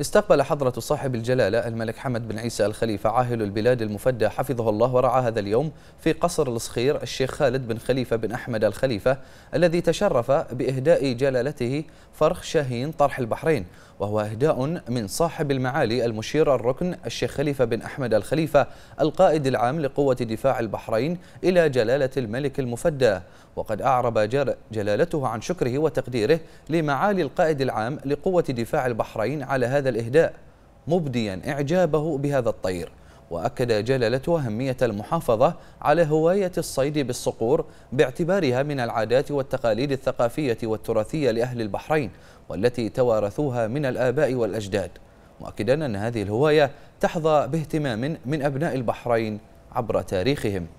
استقبل حضرة صاحب الجلالة الملك حمد بن عيسى الخليفة عاهل البلاد المفدى حفظه الله ورعى هذا اليوم في قصر الصخير الشيخ خالد بن خليفة بن أحمد الخليفة الذي تشرف بإهداء جلالته فرخ شاهين طرح البحرين وهو إهداء من صاحب المعالي المشير الركن الشيخ خليفة بن أحمد الخليفة القائد العام لقوة دفاع البحرين إلى جلالة الملك المفدى وقد أعرب جلالته عن شكره وتقديره لمعالي القائد العام لقوة دفاع البحرين على هذا هذا الإهداء مبديا إعجابه بهذا الطير وأكد جلالته أهمية المحافظة على هواية الصيد بالصقور باعتبارها من العادات والتقاليد الثقافية والتراثية لأهل البحرين والتي توارثوها من الآباء والأجداد مؤكدا أن هذه الهواية تحظى باهتمام من أبناء البحرين عبر تاريخهم